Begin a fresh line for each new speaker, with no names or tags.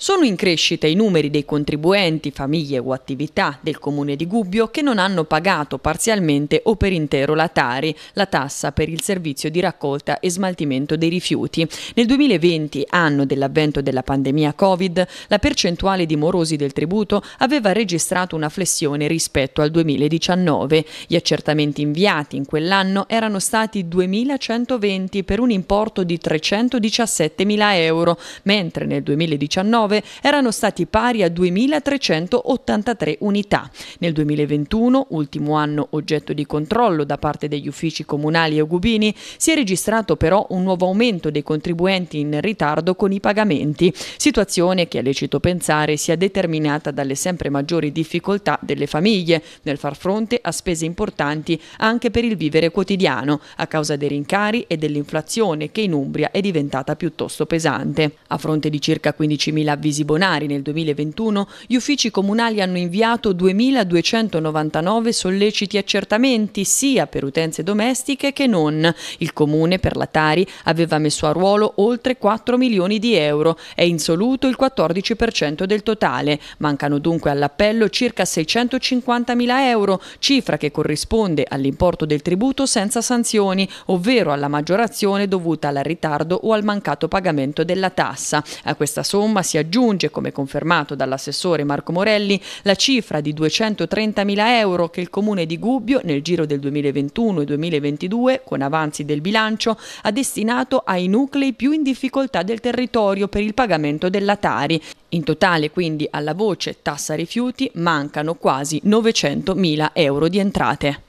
Sono in crescita i numeri dei contribuenti, famiglie o attività del comune di Gubbio che non hanno pagato parzialmente o per intero la Tari, la tassa per il servizio di raccolta e smaltimento dei rifiuti. Nel 2020, anno dell'avvento della pandemia Covid, la percentuale di morosi del tributo aveva registrato una flessione rispetto al 2019. Gli accertamenti inviati in quell'anno erano stati 2120 per un importo di 317.000 euro, mentre nel 2019 2019 erano stati pari a 2.383 unità. Nel 2021, ultimo anno oggetto di controllo da parte degli uffici comunali e Gubini, si è registrato però un nuovo aumento dei contribuenti in ritardo con i pagamenti, situazione che è lecito pensare sia determinata dalle sempre maggiori difficoltà delle famiglie nel far fronte a spese importanti anche per il vivere quotidiano, a causa dei rincari e dell'inflazione che in Umbria è diventata piuttosto pesante. A fronte di circa 15.000 Visi bonari nel 2021, gli uffici comunali hanno inviato 2.299 solleciti accertamenti sia per utenze domestiche che non. Il comune per la Tari aveva messo a ruolo oltre 4 milioni di euro, è insoluto il 14% del totale. Mancano dunque all'appello circa 650 mila euro, cifra che corrisponde all'importo del tributo senza sanzioni, ovvero alla maggiorazione dovuta al ritardo o al mancato pagamento della tassa. A questa somma si aggiunge aggiunge, come confermato dall'assessore Marco Morelli, la cifra di 230.000 euro che il comune di Gubbio nel giro del 2021 e 2022, con avanzi del bilancio, ha destinato ai nuclei più in difficoltà del territorio per il pagamento dell'Atari. In totale quindi alla voce tassa rifiuti mancano quasi 900.000 euro di entrate.